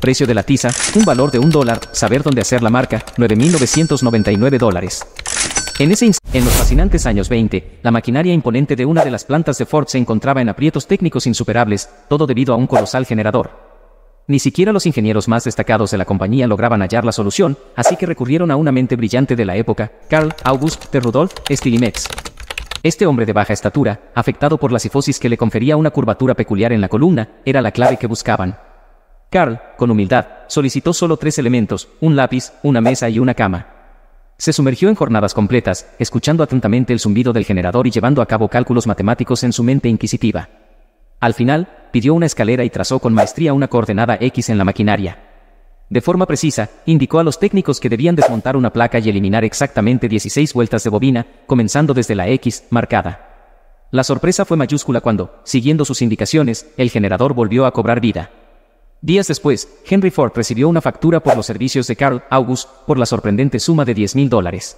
Precio de la tiza, un valor de un dólar, saber dónde hacer la marca, 9.999 dólares. En, en los fascinantes años 20, la maquinaria imponente de una de las plantas de Ford se encontraba en aprietos técnicos insuperables, todo debido a un colosal generador. Ni siquiera los ingenieros más destacados de la compañía lograban hallar la solución, así que recurrieron a una mente brillante de la época, Carl August de Rudolf Stilimetz. Este hombre de baja estatura, afectado por la sifosis que le confería una curvatura peculiar en la columna, era la clave que buscaban. Carl, con humildad, solicitó solo tres elementos, un lápiz, una mesa y una cama. Se sumergió en jornadas completas, escuchando atentamente el zumbido del generador y llevando a cabo cálculos matemáticos en su mente inquisitiva. Al final, pidió una escalera y trazó con maestría una coordenada X en la maquinaria. De forma precisa, indicó a los técnicos que debían desmontar una placa y eliminar exactamente 16 vueltas de bobina, comenzando desde la X marcada. La sorpresa fue mayúscula cuando, siguiendo sus indicaciones, el generador volvió a cobrar vida. Días después, Henry Ford recibió una factura por los servicios de Carl August por la sorprendente suma de 10 mil dólares.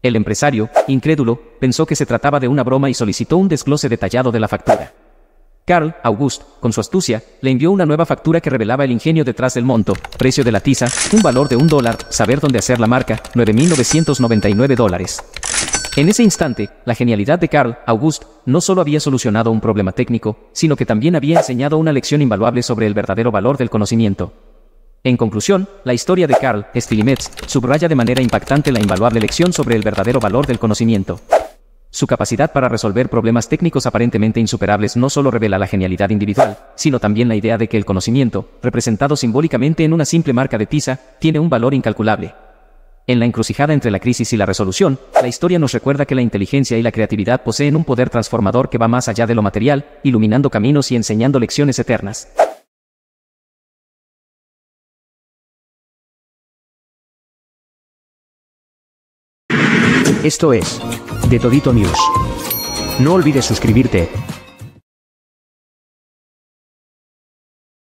El empresario, incrédulo, pensó que se trataba de una broma y solicitó un desglose detallado de la factura. Carl August, con su astucia, le envió una nueva factura que revelaba el ingenio detrás del monto, precio de la tiza, un valor de un dólar, saber dónde hacer la marca, 9.999 dólares. En ese instante, la genialidad de Carl August no solo había solucionado un problema técnico, sino que también había enseñado una lección invaluable sobre el verdadero valor del conocimiento. En conclusión, la historia de Carl Stilimetz, subraya de manera impactante la invaluable lección sobre el verdadero valor del conocimiento. Su capacidad para resolver problemas técnicos aparentemente insuperables no solo revela la genialidad individual, sino también la idea de que el conocimiento, representado simbólicamente en una simple marca de tiza, tiene un valor incalculable. En la encrucijada entre la crisis y la resolución, la historia nos recuerda que la inteligencia y la creatividad poseen un poder transformador que va más allá de lo material, iluminando caminos y enseñando lecciones eternas. Esto es De Todito News. No olvides suscribirte,